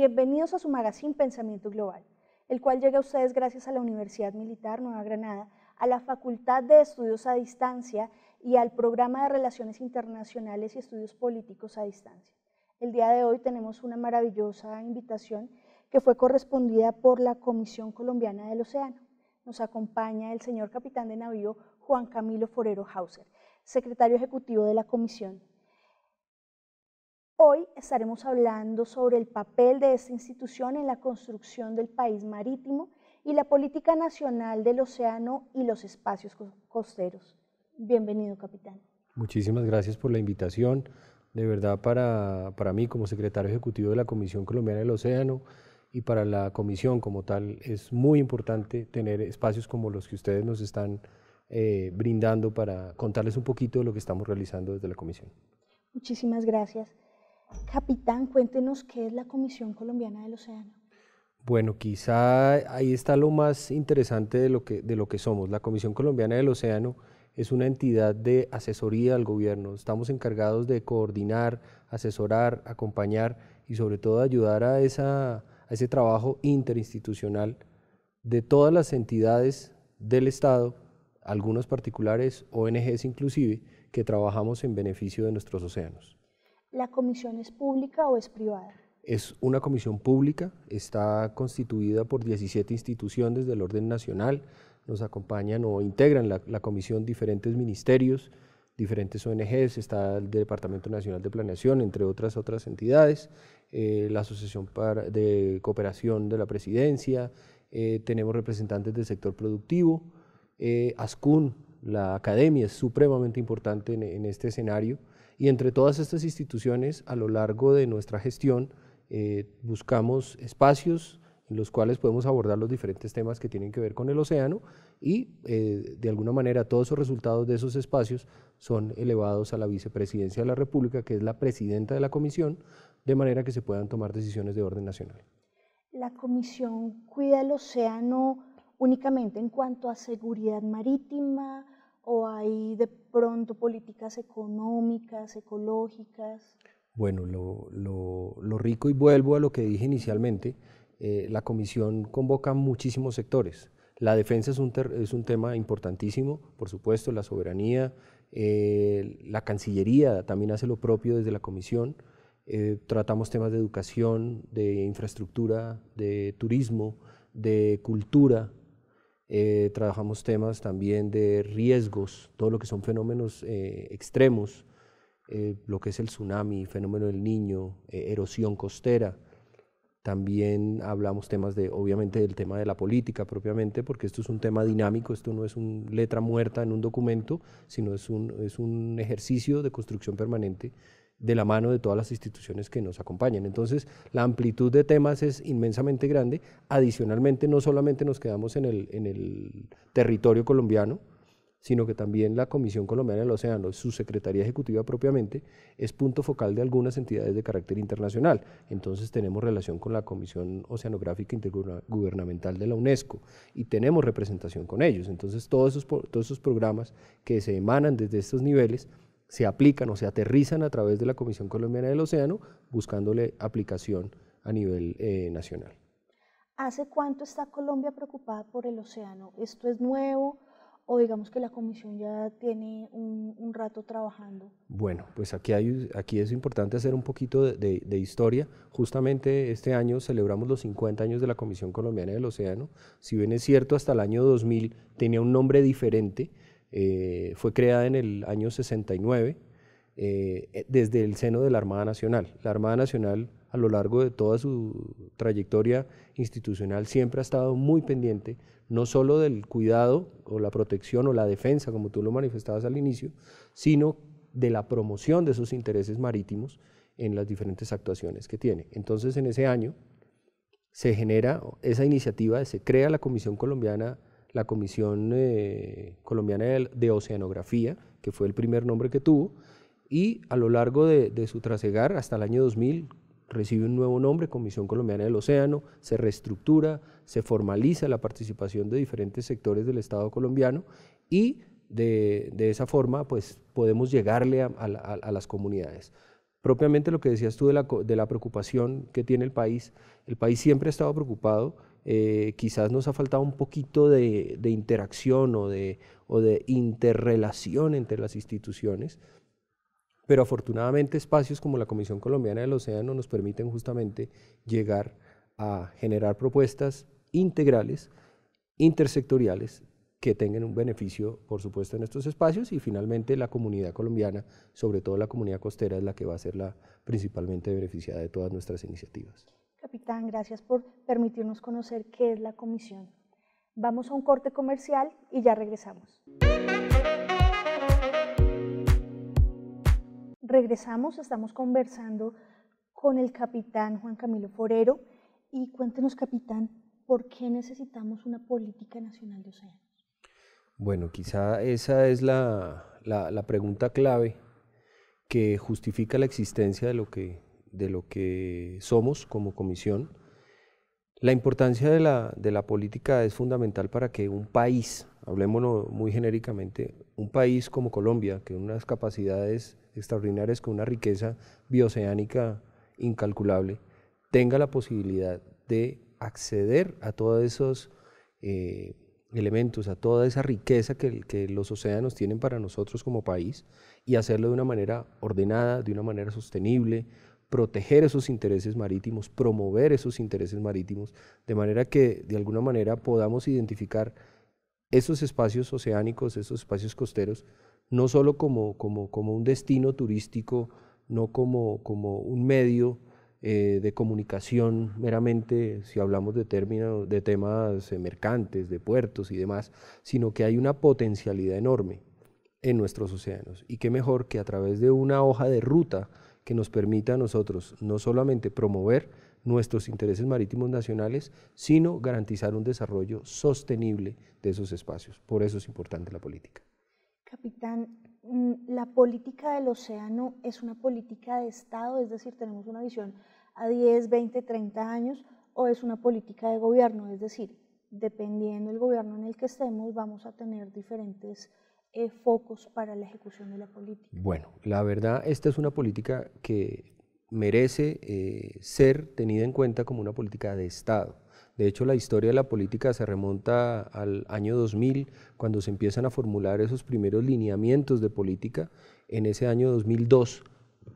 Bienvenidos a su magazine Pensamiento Global, el cual llega a ustedes gracias a la Universidad Militar Nueva Granada, a la Facultad de Estudios a Distancia y al Programa de Relaciones Internacionales y Estudios Políticos a Distancia. El día de hoy tenemos una maravillosa invitación que fue correspondida por la Comisión Colombiana del Océano. Nos acompaña el señor capitán de navío Juan Camilo Forero Hauser, secretario ejecutivo de la comisión. Hoy estaremos hablando sobre el papel de esta institución en la construcción del país marítimo y la política nacional del océano y los espacios costeros. Bienvenido, capitán. Muchísimas gracias por la invitación. De verdad, para, mí como secretario ejecutivo de la Comisión Colombiana del Océano y para la comisión como tal, es muy importante tener espacios como los que ustedes nos están eh, brindando para contarles un poquito de lo que estamos realizando desde la comisión. Muchísimas gracias. Capitán, cuéntenos qué es la Comisión Colombiana del Océano. Bueno, quizá ahí está lo más interesante de lo que, de lo que somos. La Comisión Colombiana del Océano es una entidad de asesoría al gobierno. Estamos encargados de coordinar, asesorar, acompañar y sobre todo ayudar a, esa, a ese trabajo interinstitucional de todas las entidades del Estado, algunos particulares, ONGs inclusive, que trabajamos en beneficio de nuestros océanos. ¿La comisión es pública o es privada? Es una comisión pública, está constituida por 17 instituciones del orden nacional, nos acompañan o integran la, comisión diferentes ministerios, diferentes ONGs, está el Departamento Nacional de Planeación, entre otras otras entidades, eh, la Asociación de Cooperación de la Presidencia, eh, tenemos representantes del sector productivo, eh, ASCUN, la academia es supremamente importante en este escenario, y entre todas estas instituciones, a lo largo de nuestra gestión, eh, buscamos espacios en los cuales podemos abordar los diferentes temas que tienen que ver con el océano y eh, de alguna manera todos los resultados de esos espacios son elevados a la vicepresidencia de la República, que es la presidenta de la comisión, de manera que se puedan tomar decisiones de orden nacional. La comisión cuida el océano únicamente en cuanto a seguridad marítima, o hay de pronto políticas económicas, ecológicas? Bueno, lo, rico, y vuelvo a lo que dije inicialmente, eh, la comisión convoca muchísimos sectores. La defensa es un, tema importantísimo, por supuesto, la soberanía, eh, la Cancillería también hace lo propio desde la comisión. Eh, tratamos temas de educación, de infraestructura, de turismo, de cultura, eh, trabajamos temas también de riesgos, todo lo que son fenómenos eh, extremos, eh, lo que es el tsunami, fenómeno del niño, erosión costera. También hablamos temas de, obviamente, del tema de la política propiamente, porque esto es un tema dinámico, esto no es una letra muerta en un documento, sino es un, es un ejercicio de construcción permanente de la mano de todas las instituciones que nos acompañan. Entonces, la amplitud de temas es inmensamente grande. Adicionalmente, no solamente nos quedamos en el, en el territorio colombiano, sino que también la Comisión Colombiana del Océano, su Secretaría Ejecutiva propiamente, es punto focal de algunas entidades de carácter internacional. Entonces tenemos relación con la Comisión Oceanográfica Intergubernamental de la UNESCO y tenemos representación con ellos. Entonces todos esos, todos esos programas que se emanan desde estos niveles se aplican o se aterrizan a través de la Comisión Colombiana del Océano, buscándole aplicación a nivel eh, nacional. ¿Hace cuánto está Colombia preocupada por el océano? ¿Esto es nuevo o digamos que la comisión ya tiene un, rato trabajando? Bueno, pues aquí, aquí es importante hacer un poquito de, de, historia. Justamente este año celebramos los 50 años de la Comisión Colombiana del Océano. Si bien es cierto, hasta el año 2000 tenía un nombre diferente eh, fue creada en el año 69 eh, eh, desde el seno de la Armada Nacional. La Armada Nacional a lo largo de toda su trayectoria institucional siempre ha estado muy pendiente no solo del cuidado o la protección o la defensa, como tú lo manifestabas al inicio, sino de la promoción de sus intereses marítimos en las diferentes actuaciones que tiene. Entonces, en ese año se genera esa iniciativa, se crea la Comisión Colombiana la Comisión eh, Colombiana de, Oceanografía, que fue el primer nombre que tuvo, y a lo largo de, su trasegar hasta el año 2000 recibe un nuevo nombre, Comisión Colombiana del Océano, se reestructura, se formaliza la participación de diferentes sectores del Estado colombiano y de, esa forma pues, podemos llegarle a, las comunidades. Propiamente lo que decías tú de la preocupación que tiene el país, el país siempre ha estado preocupado eh, quizás nos ha faltado un poquito de, interacción o de, o de interrelación entre las instituciones, pero afortunadamente espacios como la Comisión Colombiana del Océano nos permiten justamente llegar a generar propuestas integrales, intersectoriales, que tengan un beneficio, por supuesto, en estos espacios y finalmente la comunidad colombiana, sobre todo la comunidad costera, es la que va a ser la principalmente beneficiada de todas nuestras iniciativas capitán, gracias por permitirnos conocer qué es la comisión. Vamos a un corte comercial y ya regresamos. Regresamos, estamos conversando con el capitán Juan Camilo Forero y cuéntenos, capitán, ¿por qué necesitamos una política nacional de océanos? Bueno, quizá esa es la, la pregunta clave que justifica la existencia de lo que de lo que somos como comisión. La importancia de la, política es fundamental para que un país, hablemoslo muy genéricamente, un país como Colombia, que unas capacidades extraordinarias, con una riqueza bioceánica incalculable, tenga la posibilidad de acceder a todos esos eh, elementos, a toda esa riqueza que, los océanos tienen para nosotros como país y hacerlo de una manera ordenada, de una manera sostenible, proteger esos intereses marítimos, promover esos intereses marítimos, de manera que de alguna manera podamos identificar esos espacios oceánicos, esos espacios costeros, no sólo como, como, como un destino turístico, no como, como un medio eh, de comunicación meramente, si hablamos de, términos, de temas eh, mercantes, de puertos y demás, sino que hay una potencialidad enorme en nuestros océanos. Y qué mejor que a través de una hoja de ruta, que nos permita a nosotros no solamente promover nuestros intereses marítimos nacionales, sino garantizar un desarrollo sostenible de esos espacios. Por eso es importante la política. Capitán, mm, la política del océano es una política de Estado, es decir, tenemos una visión a 10, 20, 30 años, o es una política de gobierno, es decir, dependiendo del gobierno en el que estemos, vamos a tener diferentes eh, focos para la ejecución de la política? Bueno, la verdad, esta es una política que merece eh, ser tenida en cuenta como una política de Estado. De hecho, la historia de la política se remonta al año 2000, cuando se empiezan a formular esos primeros lineamientos de política. En ese año 2002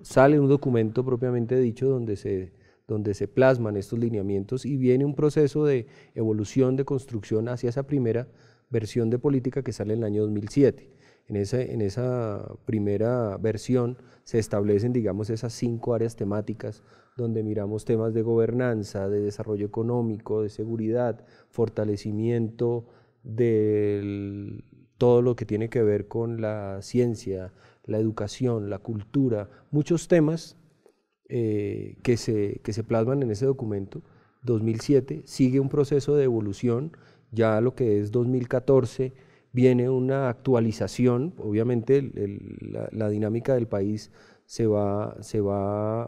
sale un documento propiamente dicho donde se, donde se plasman estos lineamientos y viene un proceso de evolución, de construcción hacia esa primera versión de política que sale en el año 2007. En esa, primera versión se establecen, digamos, esas cinco áreas temáticas donde miramos temas de gobernanza, de desarrollo económico, de seguridad, fortalecimiento de todo lo que tiene que ver con la ciencia, la educación, la cultura, muchos temas eh, que, se, que se plasman en ese documento. 2007 sigue un proceso de evolución ya lo que es 2014 viene una actualización, obviamente la, dinámica del país se va,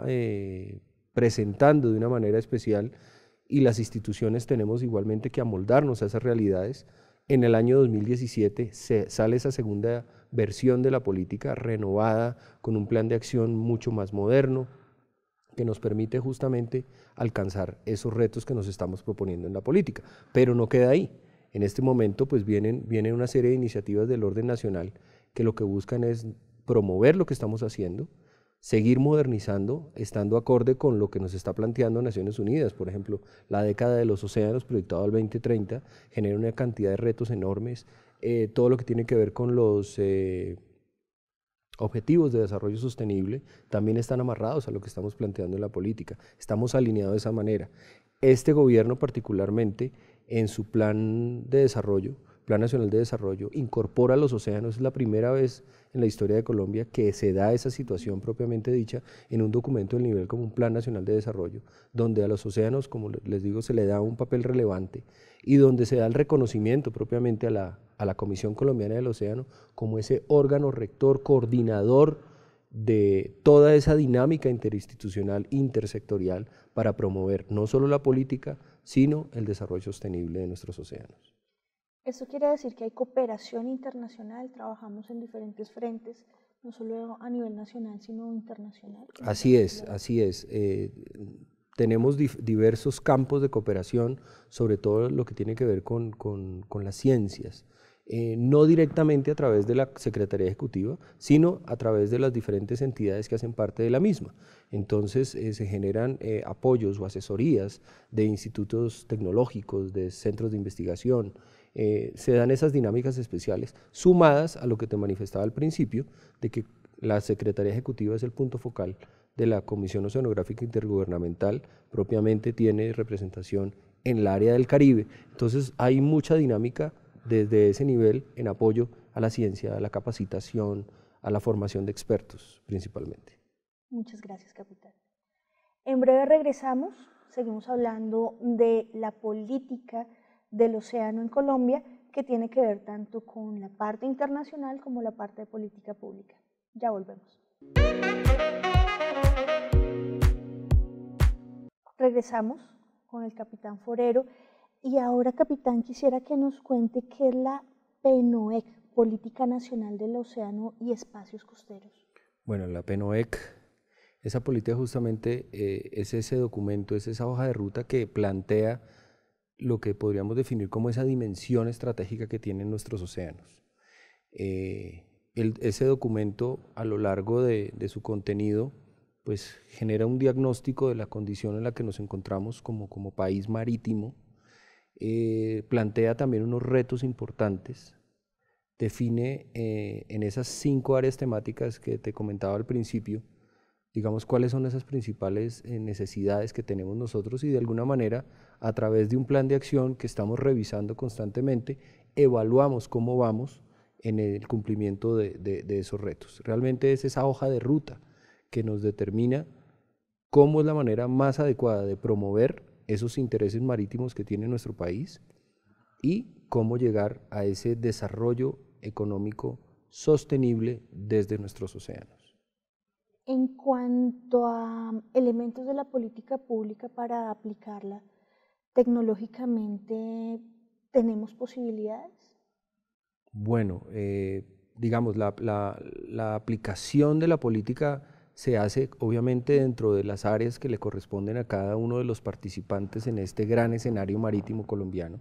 eh, presentando de una manera especial y las instituciones tenemos igualmente que amoldarnos a esas realidades. En el año 2017 sale esa segunda versión de la política renovada con un plan de acción mucho más moderno que nos permite justamente alcanzar esos retos que nos estamos proponiendo en la política. Pero no queda ahí. En este momento pues vienen, vienen una serie de iniciativas del orden nacional que lo que buscan es promover lo que estamos haciendo, seguir modernizando, estando acorde con lo que nos está planteando Naciones Unidas. Por ejemplo, la década de los océanos proyectado al 2030 genera una cantidad de retos enormes, eh, todo lo que tiene que ver con los... Eh, objetivos de desarrollo sostenible también están amarrados a lo que estamos planteando en la política. Estamos alineados de esa manera. Este gobierno particularmente en su plan de desarrollo, Plan Nacional de Desarrollo, incorpora a los océanos. Es la primera vez en la historia de Colombia que se da esa situación propiamente dicha en un documento del nivel como un Plan Nacional de Desarrollo, donde a los océanos, como les digo, se le da un papel relevante y donde se da el reconocimiento propiamente a la, a la Comisión Colombiana del Océano como ese órgano rector, coordinador de toda esa dinámica interinstitucional, intersectorial, para promover no solo la política, sino el desarrollo sostenible de nuestros océanos. Esto quiere decir que hay cooperación internacional, trabajamos en diferentes frentes, no solo a nivel nacional, sino internacional. Así es, así es. Eh, tenemos diversos campos de cooperación, sobre todo lo que tiene que ver con, con las ciencias. Eh, no directamente a través de la Secretaría Ejecutiva, sino a través de las diferentes entidades que hacen parte de la misma. Entonces eh, se generan eh, apoyos o asesorías de institutos tecnológicos, de centros de investigación, se dan esas dinámicas especiales sumadas a lo que te manifestaba al principio, de que la Secretaría Ejecutiva es el punto focal de la Comisión Oceanográfica Intergubernamental, propiamente tiene representación en el área del Caribe. Entonces hay mucha dinámica desde ese nivel en apoyo a la ciencia, a la capacitación, a la formación de expertos principalmente. Muchas gracias, capitán. En breve regresamos, seguimos hablando de la política del océano en Colombia que tiene que ver tanto con la parte internacional como la parte de política pública. Ya volvemos. Regresamos con el capitán Forero y ahora, capitán, quisiera que nos cuente qué es la PNOEC, Política Nacional del Océano y Espacios Costeros. Bueno, la PNOEC, esa política justamente eh, es ese documento, es esa hoja de ruta que plantea lo que podríamos definir como esa dimensión estratégica que tienen nuestros océanos. Eh, ese documento a lo largo de, su contenido pues genera un diagnóstico de la condición en la que nos encontramos como país marítimo, eh, plantea también unos retos importantes, define eh, en esas cinco áreas temáticas que te comentaba al principio, digamos, cuáles son esas principales eh, necesidades que tenemos nosotros y de alguna manera, a través de un plan de acción que estamos revisando constantemente, evaluamos cómo vamos en el cumplimiento de, de esos retos. Realmente es esa hoja de ruta que nos determina cómo es la manera más adecuada de promover esos intereses marítimos que tiene nuestro país y cómo llegar a ese desarrollo económico sostenible desde nuestros océanos. En cuanto a elementos de la política pública para aplicarla, tecnológicamente, ¿tenemos posibilidades? Bueno, eh, digamos, la aplicación de la política se hace obviamente dentro de las áreas que le corresponden a cada uno de los participantes en este gran escenario marítimo colombiano.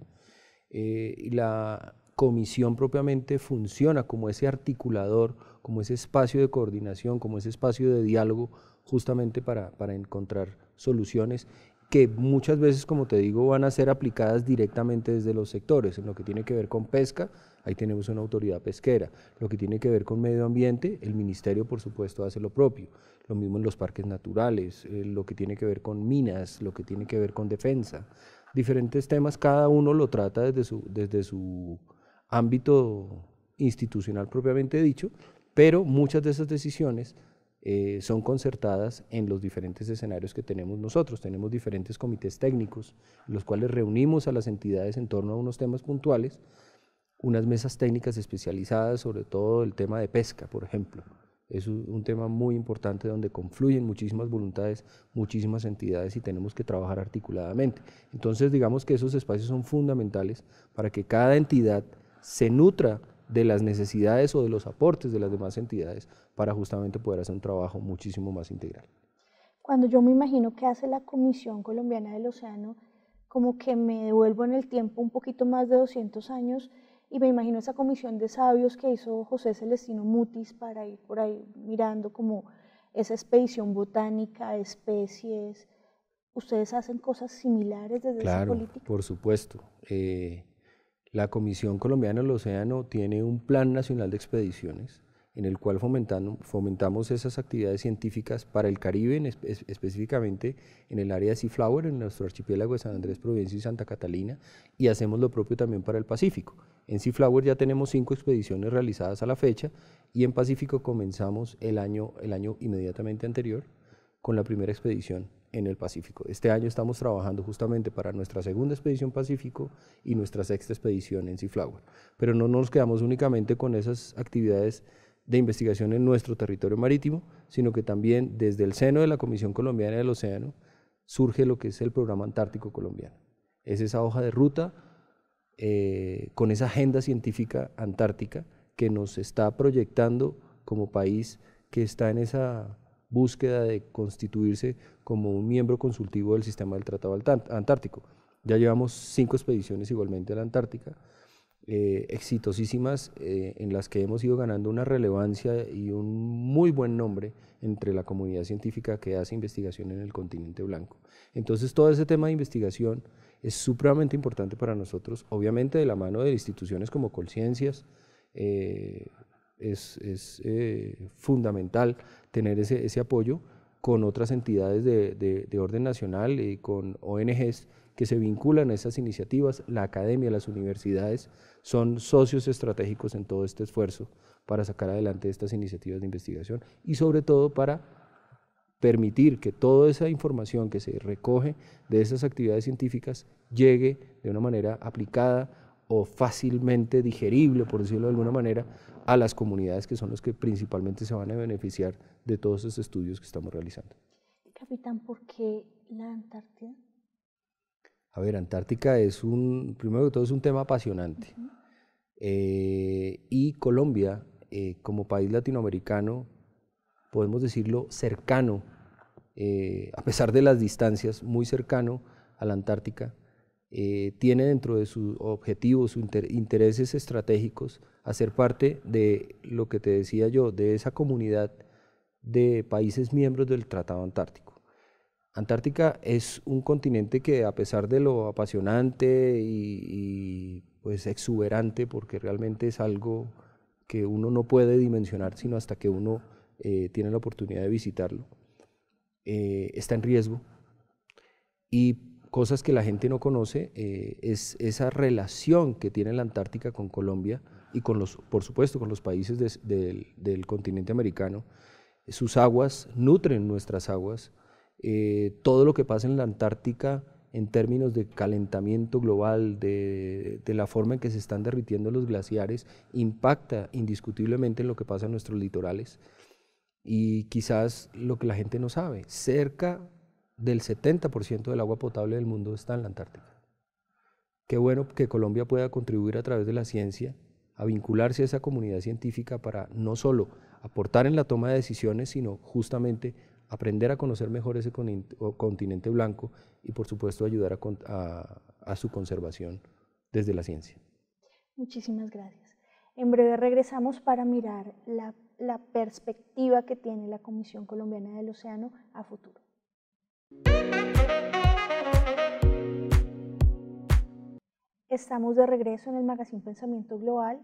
Eh, y la comisión propiamente funciona como ese articulador, como ese espacio de coordinación, como ese espacio de diálogo justamente para, para encontrar soluciones que muchas veces, como te digo, van a ser aplicadas directamente desde los sectores, en lo que tiene que ver con pesca, ahí tenemos una autoridad pesquera. Lo que tiene que ver con medio ambiente, el ministerio por supuesto hace lo propio. Lo mismo en los parques naturales, eh, lo que tiene que ver con minas, lo que tiene que ver con defensa. Diferentes temas, cada uno lo trata desde su, desde su ámbito institucional propiamente dicho, pero muchas de esas decisiones eh, son concertadas en los diferentes escenarios que tenemos nosotros. Tenemos diferentes comités técnicos, los cuales reunimos a las entidades en torno a unos temas puntuales unas mesas técnicas especializadas, sobre todo el tema de pesca, por ejemplo. Es un tema muy importante donde confluyen muchísimas voluntades, muchísimas entidades y tenemos que trabajar articuladamente. Entonces, digamos que esos espacios son fundamentales para que cada entidad se nutra de las necesidades o de los aportes de las demás entidades para justamente poder hacer un trabajo muchísimo más integral. Cuando yo me imagino que hace la Comisión Colombiana del Océano, como que me devuelvo en el tiempo un poquito más de 200 años y me imagino esa comisión de sabios que hizo José Celestino Mutis para ir por ahí mirando como esa expedición botánica, especies. ¿Ustedes hacen cosas similares desde esa política? Por supuesto. Eh, la Comisión Colombiana del Océano tiene un Plan Nacional de Expediciones en el cual fomentamos esas actividades científicas para el Caribe, específicamente en el área de Seaflower, en nuestro archipiélago de San Andrés, Provincia y Santa Catalina, y hacemos lo propio también para el Pacífico. En Seaflower ya tenemos cinco expediciones realizadas a la fecha y en Pacífico comenzamos el año, el año inmediatamente anterior con la primera expedición en el Pacífico. Este año estamos trabajando justamente para nuestra segunda expedición Pacífico y nuestra sexta expedición en Seaflower. Pero no nos quedamos únicamente con esas actividades de investigación en nuestro territorio marítimo, sino que también desde el seno de la Comisión Colombiana del Océano surge lo que es el Programa Antártico Colombiano. Es esa hoja de ruta eh, con esa agenda científica antártica que nos está proyectando como país que está en esa búsqueda de constituirse como un miembro consultivo del sistema del Tratado Antártico. Ya llevamos cinco expediciones igualmente a la Antártica. Eh, exitosísimas eh, en las que hemos ido ganando una relevancia y un muy buen nombre entre la comunidad científica que hace investigación en el continente blanco. Entonces todo ese tema de investigación es supremamente importante para nosotros, obviamente de la mano de instituciones como Colciencias, eh, es, fundamental tener ese, apoyo con otras entidades de, de orden nacional y con ONGs que se vinculan a esas iniciativas, la academia, las universidades, son socios estratégicos en todo este esfuerzo para sacar adelante estas iniciativas de investigación y sobre todo para permitir que toda esa información que se recoge de esas actividades científicas llegue de una manera aplicada o fácilmente digerible, por decirlo de alguna manera, a las comunidades que son los que principalmente se van a beneficiar de todos esos estudios que estamos realizando. Capitán, ¿por qué la Antártida? A ver, Antártica es un, primero todo, es un tema apasionante. Eh, y Colombia, eh, como país latinoamericano, podemos decirlo cercano, eh, a pesar de las distancias, muy cercano a la Antártica, tiene dentro de sus objetivos, sus intereses estratégicos, hacer parte de lo que te decía yo, de esa comunidad de países miembros del Tratado Antártico. Antártica es un continente que a pesar de lo apasionante y, pues exuberante, porque realmente es algo que uno no puede dimensionar sino hasta que uno eh, tiene la oportunidad de visitarlo, eh, está en riesgo. Y cosas que la gente no conoce eh, es esa relación que tiene la Antártica con Colombia y con los, por supuesto, con los países del continente americano. Sus aguas nutren nuestras aguas eh, todo lo que pasa en la Antártica en términos de calentamiento global, de, la forma en que se están derritiendo los glaciares, impacta indiscutiblemente en lo que pasa en nuestros litorales. Y quizás lo que la gente no sabe, cerca del 70% del agua potable del mundo está en la Antártica. Qué bueno que Colombia pueda contribuir a través de la ciencia a vincularse a esa comunidad científica para no solo aportar en la toma de decisiones, sino justamente aprender a conocer mejor ese continente blanco y por supuesto ayudar a, su conservación desde la ciencia. Muchísimas gracias. En breve regresamos para mirar la, la perspectiva que tiene la Comisión Colombiana del Océano a futuro. Estamos de regreso en el Magazine Pensamiento Global,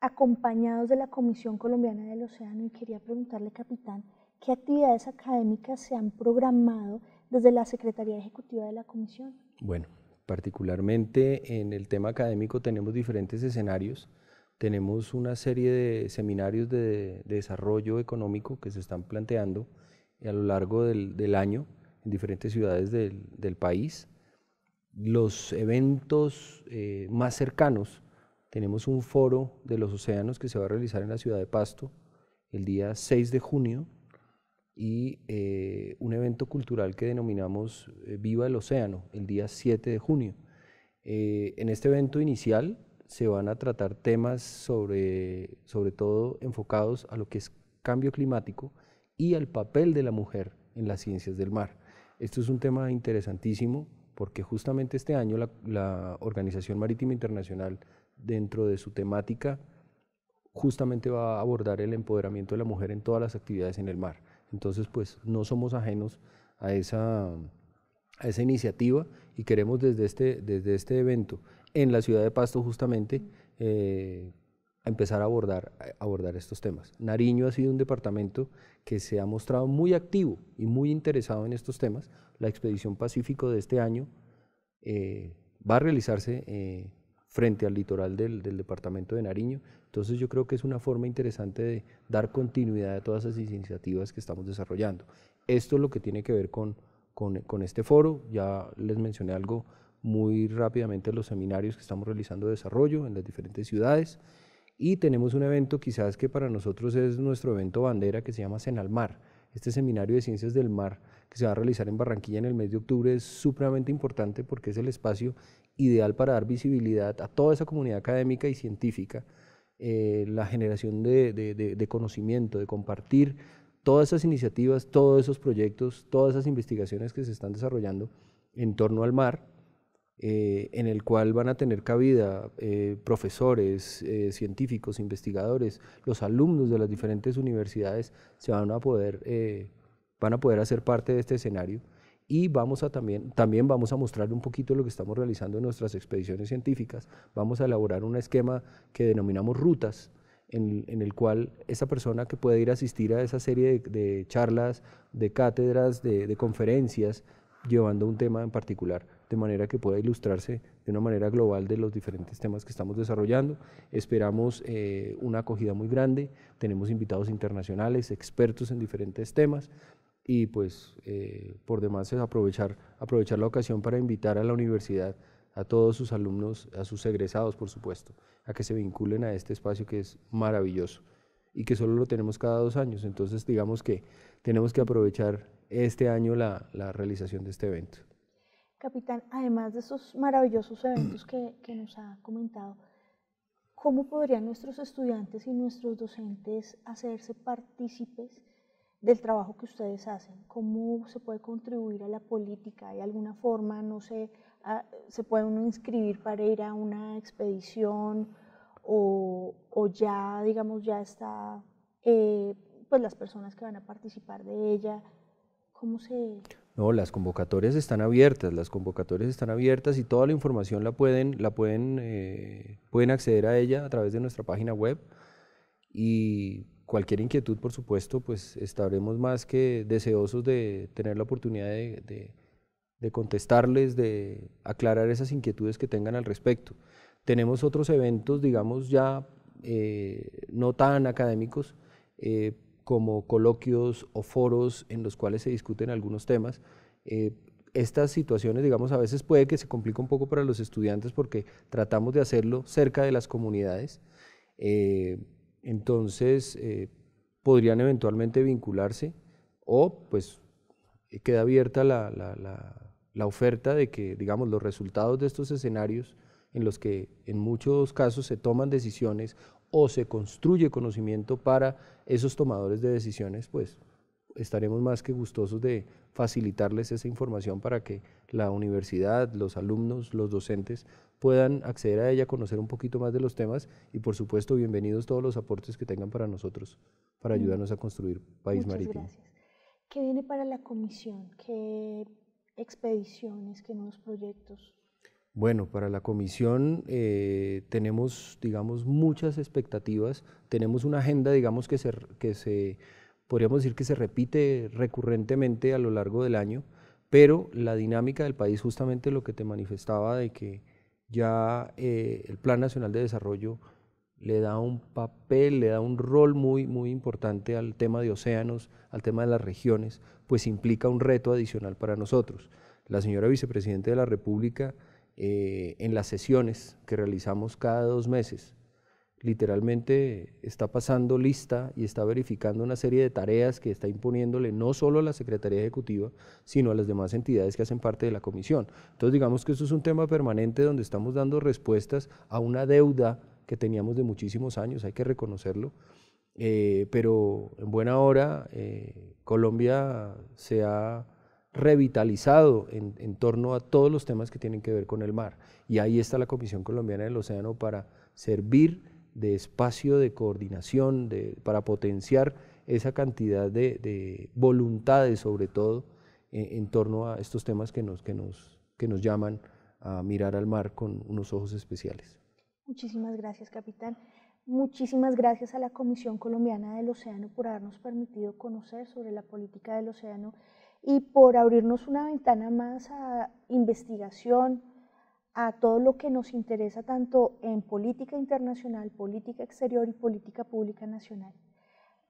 acompañados de la Comisión Colombiana del Océano y quería preguntarle, capitán, qué actividades académicas se han programado desde la Secretaría Ejecutiva de la Comisión. Bueno, particularmente en el tema académico tenemos diferentes escenarios. Tenemos una serie de seminarios de, desarrollo económico que se están planteando a lo largo del, año en diferentes ciudades del, país. Los eventos eh, más cercanos, tenemos un foro de los océanos que se va a realizar en la ciudad de Pasto el día 6 de junio y eh, un evento cultural que denominamos eh, Viva el Océano, el día 7 de junio. Eh, en este evento inicial se van a tratar temas sobre, todo enfocados a lo que es cambio climático y al papel de la mujer en las ciencias del mar. Esto es un tema interesantísimo porque justamente este año la Organización Marítima Internacional, dentro de su temática, justamente va a abordar el empoderamiento de la mujer en todas las actividades en el mar. Entonces, pues no somos ajenos a esa, a esa iniciativa y queremos desde este, desde este evento en la ciudad de Pasto justamente eh, empezar a abordar, abordar estos temas. Nariño ha sido un departamento que se ha mostrado muy activo y muy interesado en estos temas. La expedición Pacífico de este año eh, va a realizarse. Eh, frente al litoral del, departamento de Nariño. Entonces yo creo que es una forma interesante de dar continuidad a todas esas iniciativas que estamos desarrollando. Esto es lo que tiene que ver con, con, este foro. Ya les mencioné algo muy rápidamente los seminarios que estamos realizando de desarrollo en las diferentes ciudades y tenemos un evento quizás que para nosotros es nuestro evento bandera que se llama Senalmar. Este seminario de ciencias del mar que se va a realizar en Barranquilla en el mes de octubre es supremamente importante porque es el espacio ideal para dar visibilidad a toda esa comunidad académica y científica, eh, la generación de, conocimiento, de compartir todas esas iniciativas, todos esos proyectos, todas esas investigaciones que se están desarrollando en torno al mar, eh, en el cual van a tener cabida eh, profesores, científicos, investigadores, los alumnos de las diferentes universidades se van a poder, van a poder hacer parte de este escenario y vamos a también, también vamos a mostrar un poquito lo que estamos realizando en nuestras expediciones científicas. Vamos a elaborar un esquema que denominamos rutas, en, el cual esa persona que puede ir a asistir a esa serie de, charlas, de cátedras, de, conferencias, llevando un tema en particular, de manera que pueda ilustrarse de una manera global de los diferentes temas que estamos desarrollando. Esperamos eh, una acogida muy grande, tenemos invitados internacionales, expertos en diferentes temas, y pues eh, por demás es aprovechar, aprovechar la ocasión para invitar a la universidad, a todos sus alumnos, a sus egresados por supuesto, a que se vinculen a este espacio que es maravilloso y que solo lo tenemos cada dos años. Entonces digamos que tenemos que aprovechar este año la, la realización de este evento. Capitán, además de esos maravillosos eventos que, que nos ha comentado, ¿cómo podrían nuestros estudiantes y nuestros docentes hacerse partícipes? del trabajo que ustedes hacen? ¿Cómo se puede contribuir a la política? ¿Hay alguna forma, no sé, se puede uno inscribir para ir a una expedición o, ya, digamos, ya está, eh, pues las personas que van a participar de ella, ¿cómo se...? No, las convocatorias están abiertas, las convocatorias están abiertas y toda la información la pueden, la pueden, eh, pueden acceder a ella a través de nuestra página web y cualquier inquietud, por supuesto, pues estaremos más que deseosos de tener la oportunidad de, contestarles, de aclarar esas inquietudes que tengan al respecto. Tenemos otros eventos, digamos, ya eh, no tan académicos, eh, como coloquios o foros en los cuales se discuten algunos temas. Eh, estas situaciones, digamos, a veces puede que se complique un poco para los estudiantes porque tratamos de hacerlo cerca de las comunidades entonces eh, podrían eventualmente vincularse o pues queda abierta la, la, oferta de que, digamos, los resultados de estos escenarios en los que en muchos casos se toman decisiones o se construye conocimiento para esos tomadores de decisiones, pues estaremos más que gustosos de facilitarles esa información para que la universidad, los alumnos, los docentes puedan acceder a ella, conocer un poquito más de los temas y por supuesto bienvenidos todos los aportes que tengan para nosotros, para mm. ayudarnos a construir país Muchas marítimo. Gracias. ¿Qué viene para la comisión? ¿Qué expediciones, qué nuevos proyectos? Bueno, para la comisión eh, tenemos, digamos, muchas expectativas, tenemos una agenda, digamos, que se, que se, podríamos decir que se repite recurrentemente a lo largo del año, pero la dinámica del país, justamente lo que te manifestaba de que ya eh, el Plan Nacional de Desarrollo le da un papel, le da un rol muy, muy importante al tema de océanos, al tema de las regiones, pues implica un reto adicional para nosotros. La señora vicepresidenta de la República, eh, en las sesiones que realizamos cada dos meses, literalmente está pasando lista y está verificando una serie de tareas que está imponiéndole no solo a la Secretaría Ejecutiva, sino a las demás entidades que hacen parte de la comisión. Entonces digamos que eso es un tema permanente donde estamos dando respuestas a una deuda que teníamos de muchísimos años, hay que reconocerlo, eh, pero en buena hora eh, Colombia se ha revitalizado en, en torno a todos los temas que tienen que ver con el mar y ahí está la Comisión Colombiana del Océano para servir de espacio de coordinación de, para potenciar esa cantidad de, voluntades, sobre todo, e, en, torno a estos temas que nos, que, nos, que nos llaman a mirar al mar con unos ojos especiales. Muchísimas gracias, capitán. Muchísimas gracias a la Comisión Colombiana del Océano por habernos permitido conocer sobre la política del océano y por abrirnos una ventana más a investigación, a todo lo que nos interesa tanto en política internacional, política exterior y política pública nacional.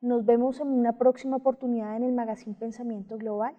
Nos vemos en una próxima oportunidad en el Magazine Pensamiento Global.